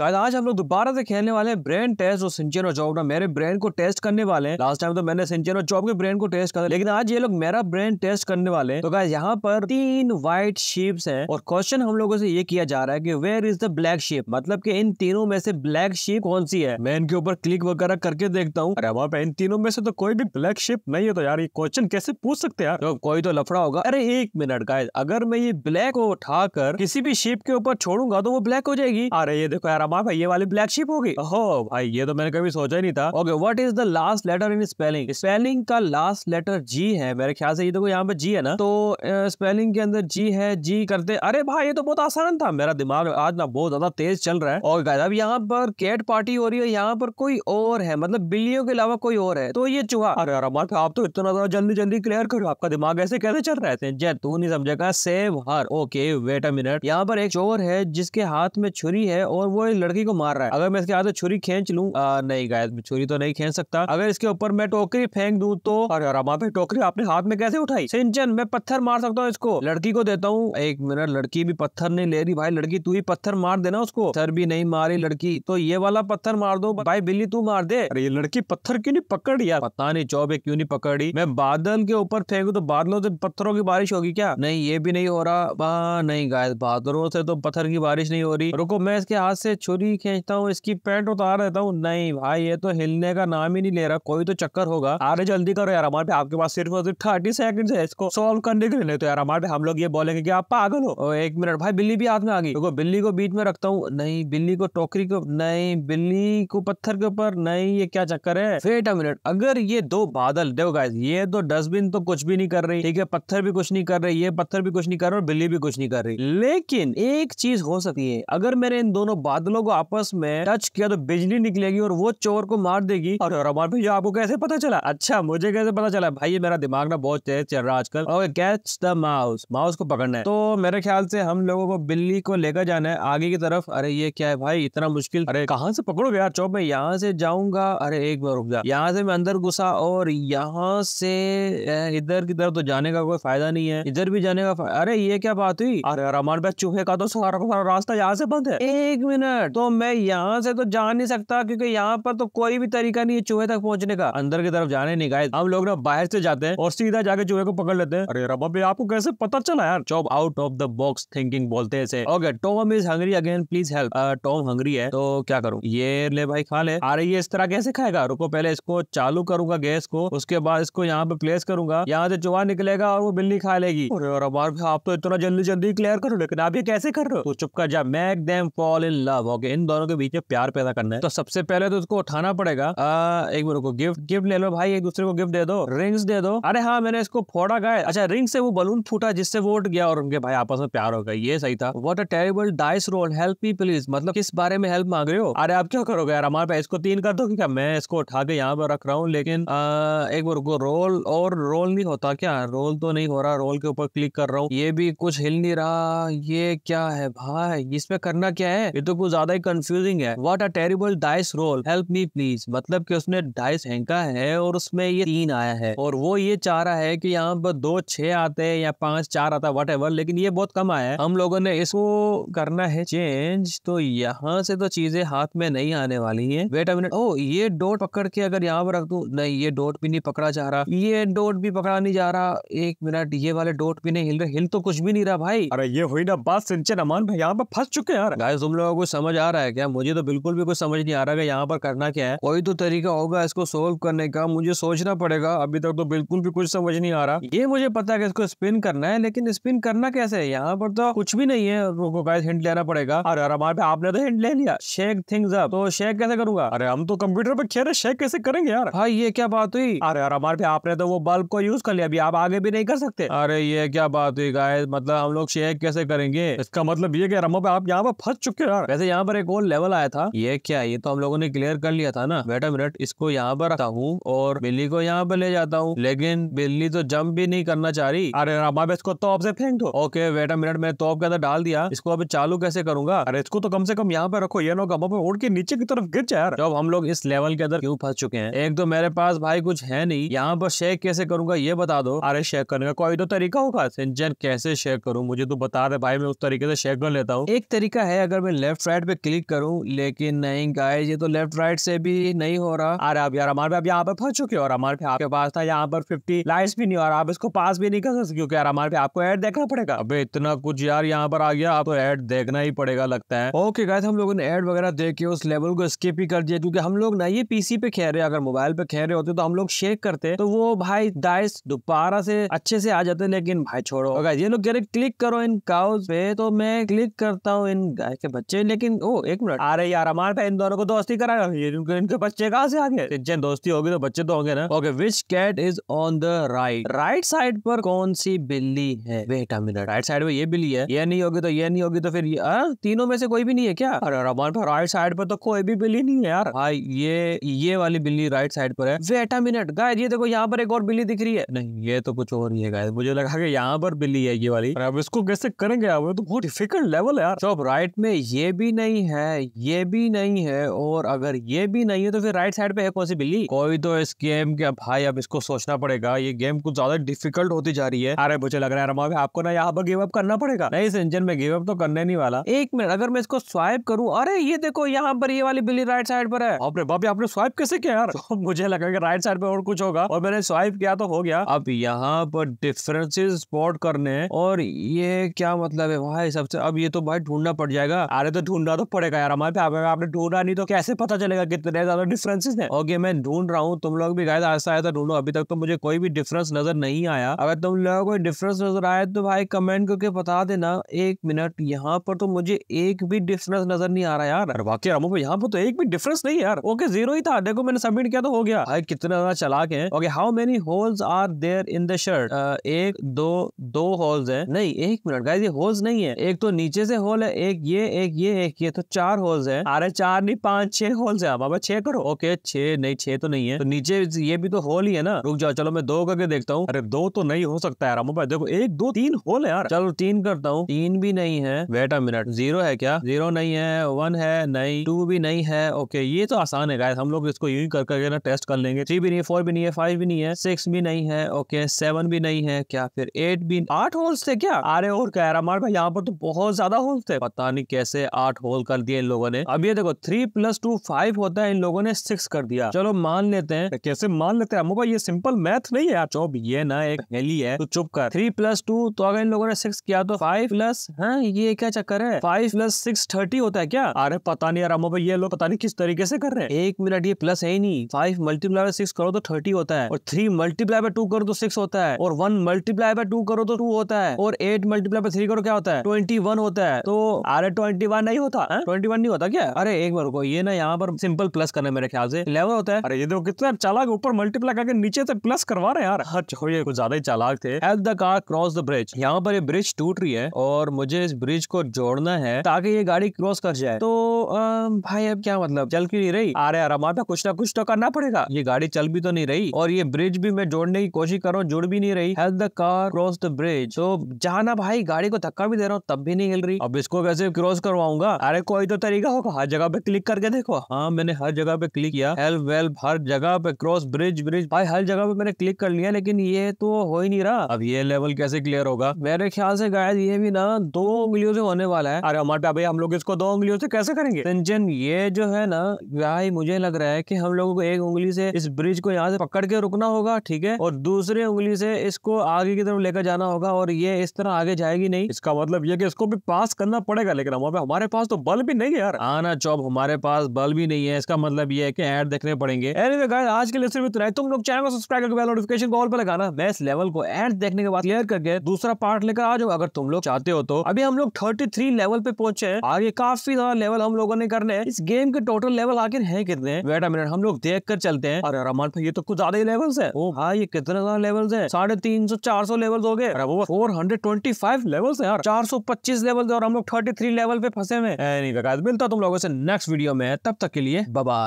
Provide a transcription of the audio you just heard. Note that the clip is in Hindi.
गाइस आज हम लोग दोबारा से खेलने वाले हैं ब्रेन टेस्ट और सिंचन और जॉब ना मेरे ब्रेन को टेस्ट करने वाले हैं लास्ट टाइम तो मैंने सिंचन और जॉब के ब्रेन को टेस्ट कर लेकिन आज ये लोग मेरा ब्रेन टेस्ट करने वाले हैं तो गाइस यहाँ पर तीन व्हाइट शीप्स हैं और क्वेश्चन हम लोगों से ये किया जा रहा है की where is the black sheep मतलब की इन तीनों में से ब्लैक शीप कौन सी है मैं इनके ऊपर क्लिक वगैरह करके देखता हूँ अरे वहाँ पे इन तीनों में से तो कोई भी ब्लैक शिप नहीं है तो यार ये क्वेश्चन कैसे पूछ सकते यार तो कोई तो लफड़ा होगा अरे एक मिनट गाइज अगर मैं ये ब्लैक को उठाकर किसी भी शिप के ऊपर छोड़ूंगा तो वो ब्लैक हो जाएगी अरे ये देखो यार माँ ये वाली ब्लैक शिप होगी ओहो भाई ये तो मैंने कभी सोचा ही नहीं था okay what is the last letter in spelling spelling का लास्ट लेटर जी है मेरे ख्याल से ये देखो तो यहाँ पे जी है ना तो स्पेलिंग के अंदर जी है जी करते अरे भाई ये तो बहुत आसान था मेरा दिमाग आज ना बहुत ज्यादा तेज चल रहा है और गाय अब यहाँ पर कैट पार्टी हो रही है यहाँ पर कोई और है मतलब बिल्लियों के अलावा कोई और है तो ये चूहा अरे यार आप तो इतना ज्यादा जल्दी जल्दी क्लियर करो आपका दिमाग ऐसे कैसे चल रहे थे जय तू नहीं समझेगा save her okay wait a minute यहाँ पर एक चोर है जिसके हाथ में छुरी है और वो लड़की को मार रहा है अगर मैं इसके हाथ से छुरी खींच लूँ नहीं गाय छुरी तो नहीं खींच सकता अगर इसके ऊपर मैं टोकरी फेंक दू तो अरे टोकरी आपने हाथ में कैसे उठाई सिंचन मैं पत्थर मार सकता हूँ इसको लड़की को देता हूँ एक मिनट लड़की भी पत्थर नहीं ले रही भाई लड़की तू ही पत्थर मार देना उसको सर भी नहीं मारी लड़की तो ये वाला पत्थर मार दो भाई बिल्ली तू मार दे अरे ये लड़की पत्थर क्यों नहीं पकड़ यार पता नहीं चौबे क्यों नहीं पकड़ी मैं बादल के ऊपर फेंकू तो बादलों से पत्थरों की बारिश होगी क्या नहीं ये भी नहीं हो रहा नहीं गाय बादलों से तो पत्थर की बारिश नहीं हो रही रुको मैं इसके हाथ से छुरी खींचता हूँ इसकी पैंट उतार देता हूँ नहीं भाई ये तो हिलने का नाम ही नहीं ले रहा कोई तो चक्कर होगा अरे जल्दी करो यार हमारे आपके पास सिर्फ और सिर्फ थर्टी सेकंड है इसको सोल्व करने के लिए तो यार हमारे पे हम लोग ये बोलेंगे की आप पागल हो एक मिनट भाई बिल्ली भी हाथ में आ गई देखो बिल्ली को बीच में रखता हूँ नहीं बिल्ली को टोकरी को नहीं बिल्ली को पत्थर के ऊपर नहीं ये क्या चक्कर है वेट अ मिनट अगर ये दो बादल देखो गाइस ये तो डस्टबिन तो कुछ भी नहीं कर रही ठीक है पत्थर भी कुछ नहीं कर रही ये पत्थर भी कुछ नहीं कर रहा और बिल्ली भी कुछ नहीं कर रही लेकिन एक चीज हो सकती है अगर मेरे इन दोनों बादलों दोनों को आपस में टच किया तो बिजली निकलेगी और वो चोर को मार देगी और रमान भैया आपको कैसे पता चला अच्छा मुझे कैसे पता चला भाई ये मेरा दिमाग ना बहुत तेज चल रहा है आजकल और कैच द माउस माउस को पकड़ना है तो मेरे ख्याल से हम लोगों को बिल्ली को लेकर जाना है आगे की तरफ अरे ये क्या है भाई इतना मुश्किल अरे कहाँ से पकड़ो यार चौक में यहाँ से जाऊंगा अरे एक बार रुक जा यहाँ से मैं अंदर घुसा और यहाँ से इधर की तरफ तो जाने का कोई फायदा नहीं है इधर भी जाने का अरे ये क्या बात हुई अरे रमान भाई चूहे का तो सारा रास्ता यहाँ से बंद है एक मिनट मिनट तो मैं यहाँ से तो जा नहीं सकता क्योंकि यहाँ पर तो कोई भी तरीका नहीं है चूहे तक पहुँचने का अंदर की तरफ जाने नहीं गए हम लोग ना बाहर से जाते हैं और सीधा जाके चूहे को पकड़ लेते हैं अरे रबा भाई आपको कैसे पता चला यार चौब out of the box thinking बोलते हैं okay Tom is hungry again please help Tom hungry है तो क्या करूँ ये ले भाई खा ले अरे ये इस तरह कैसे खाएगा रुको पहले इसको चालू करूंगा गैस को उसके बाद इसको यहाँ पे प्लेस करूंगा यहाँ से चूहा निकलेगा और वो बिल्ली खा लेगी और आप तो इतना जल्दी जल्दी क्लियर करो लेकिन आप ये कैसे कर रहे हो तो चुप कर जा make them fall in love दबाव के इन दोनों के बीच में प्यार पैदा करना है तो सबसे पहले तो उसको उठाना पड़ेगा आ, एक बार को गिफ्ट गिफ्ट ले लो भाई एक दूसरे को गिफ्ट दे दो रिंग्स दे दो अरे हाँ मैंने इसको फोड़ा गया अच्छा रिंग से वो बलून फूटा जिससे वो उठ गया और उनके भाई आपस में प्यार हो गया ये सही था what a terrible dice roll help me please मतलब किस बारे में हेल्प मांग रहे हो अरे आप क्या करोगे यार हमारे पास इसको तीन कर दो क्या मैं इसको उठा के यहाँ पर रख रहा हूँ लेकिन एक बार को रोल और रोल नहीं होता क्या रोल तो नहीं हो रहा रोल के ऊपर क्लिक कर रहा हूँ ये भी कुछ हिल नहीं रहा ये क्या है भाई इसमें करना क्या है ये तो कुछ ज्यादा ही कंफ्यूजिंग है what a terrible dice roll help me please मतलब कि उसने डाइस हेंका है और उसमें ये तीन आया है और वो ये चाह रहा है कि यहाँ पर दो छे आते हैं या पांच चार आता है वट लेकिन ये बहुत कम आया है हम लोगों ने इसको करना है चेंज तो यहाँ से तो चीजें हाथ में नहीं आने वाली है वेट अ मिनट ओ ये डोट पकड़ के अगर यहाँ पर रख दू नहीं ये डोट भी नहीं पकड़ा जा रहा ये डोट भी पकड़ा नहीं जा रहा एक मिनट ये वाले डोट भी नहीं हिल रहे हिल तो कुछ भी नहीं रहा भाई अरे ये हुई ना बात सिंचन अमान भाई यहाँ पर फंस चुके हैं यार गाइस तुम लोगों को समझ समझ आ रहा है क्या मुझे तो बिल्कुल भी कुछ समझ नहीं आ रहा है यहाँ पर करना क्या है कोई तो तरीका होगा इसको सोल्व करने का मुझे सोचना पड़ेगा अभी तक तो बिल्कुल भी कुछ समझ नहीं आ रहा ये मुझे पता है कि इसको स्पिन करना है लेकिन स्पिन करना कैसे है यहाँ पर तो कुछ भी नहीं है रुको गाइस हिंट लेना पड़ेगा अरे अरे हमारे आपने तो हिंट ले लिया शेक थिंग्स अप तो शेक कैसे करूंगा अरे हम तो कंप्यूटर पर खेल रहे शेक कैसे करेंगे यार भाई ये क्या बात हुई अरे यार हमारे आपने तो वो बल्ब को यूज कर लिया अभी आप आगे भी नहीं कर सकते अरे ये क्या बात हुई गाय मतलब हम लोग शेक कैसे करेंगे इसका मतलब ये कह रहा हूँ आप यहाँ पर फंस चुके यार वैसे यहाँ यहाँ पर एक और लेवल आया था ये क्या ये तो हम लोगों ने क्लियर कर लिया था ना बेटा मिनट इसको यहाँ पर रखता हूँ और बिल्ली को यहाँ पर ले जाता हूँ लेकिन बिल्ली तो जम्प भी नहीं करना चाह रही अरे राम अब इसको तोप से फेंक दो ओके बेटा मिनट मैं तोप के अंदर डाल दिया इसको अभी चालू कैसे करूंगा अरे इसको तो कम से कम यहाँ पे रखो ये लोग अब उड़ के नीचे की तरफ गिर जाए यार जब हम लोग इस लेवल के अंदर क्यों फंस चुके हैं एक तो मेरे पास भाई कुछ है नहीं यहाँ पर शेक कैसे करूंगा ये बता दो अरे शेक करने का कोई तो तरीका होगा सिंचन कैसे शेक करूँ मुझे तो बता दे भाई मैं उस तरीके से शेक कर लेता हूँ एक तरीका है अगर मैं लेफ्ट साइड पे क्लिक करूं लेकिन नहीं गाइस ये तो लेफ्ट राइट से भी नहीं हो रहा अरे आप यार हमारे आप यहाँ पर फंस चुके हो और हमारे आपके पास था यहाँ पर फिफ्टी लाइट्स भी नहीं और आप इसको पास भी नहीं कर सकते क्योंकि यार हमारे आपको एड देखना पड़ेगा अबे इतना कुछ यार यहाँ पर आ गया आपको तो एड देखना ही पड़ेगा लगता है ओके गाय हम लोगों ने एड वगैरह देख के उस लेवल को स्किप ही कर दिया क्योंकि हम लोग ना ये पीसी पे खेल रहे अगर मोबाइल पे खेल रहे होते तो हम लोग शेक करते तो वो भाई डाइस दोबारा से अच्छे से आ जाते लेकिन भाई छोड़ो अगर ये लोग क्लिक करो इन काउस पे तो मैं क्लिक करता हूँ इन गाय के बच्चे लेकिन ओ एक मिनट अरे यार हमारे पे तो इन दोनों को दोस्ती कराया ये इनके बच्चे कहाँ से आ गए तो दोस्ती होगी तो बच्चे तो होंगे ना okay which cat is on the right right side पर कौन सी बिल्ली है wait a minute right side में ये बिल्ली है ये नहीं होगी तो ये नहीं होगी तो फिर ये आ? तीनों में से कोई भी नहीं है क्या अरे हमारे पर राइट साइड पर तो कोई भी बिल्ली नहीं है यार भाई ये ये वाली बिल्ली राइट साइड पर है वेट अ मिनट गाय ये देखो यहाँ पर एक और बिल्ली दिख रही है नहीं ये तो कुछ और ही है गाय मुझे लगा कि यहाँ पर बिल्ली है ये वाली अब इसको कैसे करेंगे तो बहुत डिफिकल्ट लेवल है यार राइट में ये भी नहीं नहीं है ये भी नहीं है और अगर ये भी नहीं है तो फिर राइट साइड पे है कौन सी बिल्ली कोई तो इस गेम के भाई अब इसको सोचना पड़ेगा ये गेम कुछ ज्यादा डिफिकल्ट होती जा रही है अरे मुझे लग रहा है आपको ना यहाँ पर गिव अप करना पड़ेगा नहीं संजन में गिव अप तो करने नहीं वाला एक मिनट अगर मैं इसको स्वाइप करूँ अरे ये देखो यहाँ पर ये वाली बिल्ली राइट साइड पर है अपने बाप आपने स्वाइप कैसे किया यार तो मुझे लगा कि राइट साइड पर और कुछ होगा और मैंने स्वाइप किया तो हो गया अब यहाँ पर डिफरेंसेस स्पॉट करने और ये क्या मतलब है भाई सबसे अब ये तो भाई ढूंढना पड़ जाएगा अरे तो ढूंढा तो पड़ेगा यार हमारे पे आपने ढूंढा नहीं तो कैसे पता चलेगा कितने ज्यादा डिफरेंसेस है ओके मैं ढूंढ रहा हूँ तुम लोग भी गाय ऐसा आया था ढूंढो अभी तक तो मुझे कोई भी डिफरेंस नजर नहीं आया अगर तुम लोगों को डिफरेंस नजर आया तो भाई कमेंट करके बता देना एक मिनट यहाँ पर तो मुझे एक भी डिफरेंस नजर नहीं आ रहा यार अरे वाकई रामो यहाँ पर तो एक भी डिफरेंस नहीं यार ओके जीरो ही था देखो मैंने सबमिट किया तो हो गया भाई कितने ज्यादा चलाक है okay how many holes are there in the shirt एक दो दो होल्स है नहीं एक मिनट गाय ये होल्स नहीं है एक तो नीचे से होल है एक ये एक ये एक देखिए तो चार होल्स है अरे चार नहीं पांच छह होल्स है बाबा छह करो ओके छह नहीं छह तो नहीं है तो नीचे ये भी तो होल ही है ना रुक जाओ चलो मैं दो करके देखता हूँ अरे दो तो नहीं हो सकता यार भाई देखो एक दो तीन होल है यार चलो तीन करता हूँ तीन भी नहीं है वेट अ मिनट जीरो है क्या जीरो नहीं है वन है नहीं टू भी नहीं है ओके ये तो आसान है हम लोग इसको यू कर करके ना टेस्ट कर लेंगे थ्री भी नहीं है फोर भी नहीं है फाइव भी नहीं है सिक्स भी नहीं है ओके सेवन भी नहीं है क्या फिर एट भी आठ होल्स थे क्या अरे और कह रहा हमारे यहाँ पर तो बहुत ज्यादा होल्स थे पता नहीं कैसे आठ होल कर दिया इन लोगों ने अब ये देखो थ्री प्लस टू फाइव होता है इन लोगों ने सिक्स कर दिया चलो मान लेते हैं तो कैसे मान लेते हैं अमोबा ये सिंपल मैथ नहीं है चौब ये ना एक हेली है तो चुप कर थ्री प्लस टू तो अगर इन लोगों ने सिक्स किया तो फाइव प्लस है ये क्या चक्कर है फाइव प्लस सिक्स थर्टी होता है क्या अरे पता नहीं यार अमोबा ये लोग पता नहीं किस तरीके से कर रहे हैं एक मिनट ये प्लस है ही नहीं फाइव मल्टीप्लाई सिक्स करो तो थर्टी होता है और थ्री मल्टीप्लाई बाय टू करो तो सिक्स होता है और वन मल्टीप्लाई बाय टू करो तो टू होता है और एट मल्टीप्लाई बाय थ्री करो क्या होता है ट्वेंटी वन होता है तो अरे ट्वेंटी वन नहीं होता था ट्वेंटी हाँ? वन नहीं होता क्या अरे एक बार रुको ये ना यहाँ पर सिंपल प्लस करना मेरे ख्याल से इलेवन होता है अरे ये देखो कितना चालाक ऊपर मल्टीप्लाई करके नीचे से प्लस करवा रहे यार हर हाँ, छोड़िए ये कुछ ज्यादा ही चालाक थे at the car cross the bridge यहाँ पर ये ब्रिज टूट रही है और मुझे इस ब्रिज को जोड़ना है ताकि ये गाड़ी क्रॉस कर जाए तो भाई अब क्या मतलब चल क्यों नहीं रही अरे यार हमारा कुछ ना कुछ तो करना पड़ेगा ये गाड़ी चल भी तो नहीं रही और ये ब्रिज भी मैं जोड़ने की कोशिश कर रहा हूँ जुड़ भी नहीं रही help the car cross the bridge तो जाना भाई गाड़ी को धक्का भी दे रहा हूँ तब भी नहीं हिल रही अब इसको कैसे क्रॉस करवाऊंगा अरे कोई तो तरीका होगा हर जगह पे क्लिक करके देखो हाँ मैंने हर जगह पे क्लिक किया हेल्प वेल्प हर जगह पे क्रॉस ब्रिज ब्रिज भाई हर जगह पे मैंने क्लिक कर लिया लेकिन ये तो हो ही नहीं रहा अब ये लेवल कैसे क्लियर होगा मेरे ख्याल से गायद ये भी ना दो उंगलियों से होने वाला है अरे हमारे भाई हम लोग इसको दो उंगलियों से कैसे करेंगे संजन ये जो है ना भाई मुझे लग रहा है की हम लोगों को एक उंगली से इस ब्रिज को यहाँ से पकड़ के रुकना होगा ठीक है और दूसरे उंगली से इसको आगे की तरफ लेकर जाना होगा और ये इस तरह आगे जाएगी नहीं इसका मतलब ये कि इसको भी पास करना पड़ेगा लेकिन हमारे हमारे पास तो तो बल्ब भी नहीं है यार आना चौब हमारे पास बल्ब भी नहीं है इसका मतलब ये है कि एड देखने पड़ेंगे anyway, guys, आज के लिए सिर्फ इतना तुम लोग चैनल को सब्सक्राइब करके बेल नोटिफिकेशन कॉल पर लगाना मैं इस लेवल को एड देखने के बाद क्लियर करके दूसरा पार्ट लेकर आ जाओ अगर तुम लोग चाहते हो तो अभी हम लोग थर्टी लेवल पे पहुंचे हैं आगे काफी ज्यादा लेवल हम लोगों ने करने हैं इस गेम के टोटल लेवल आखिर है कितने वेट अ मिनट हम लोग देख कर चलते हैं अरे रमान भाई ये तो कुछ ज्यादा ही लेवल है ओ भाई ये कितने ज्यादा लेवल है साढ़े तीन सौ चार सौ लेवल हो गए four hundred twenty five level है यार चार सौ पच्चीस लेवल और हम लोग थर्टी थ्री लेवल पे फंसे हुए एनी नहीं बेकार तो मिलता तुम लोगों से नेक्स्ट वीडियो में तब तक के लिए बबा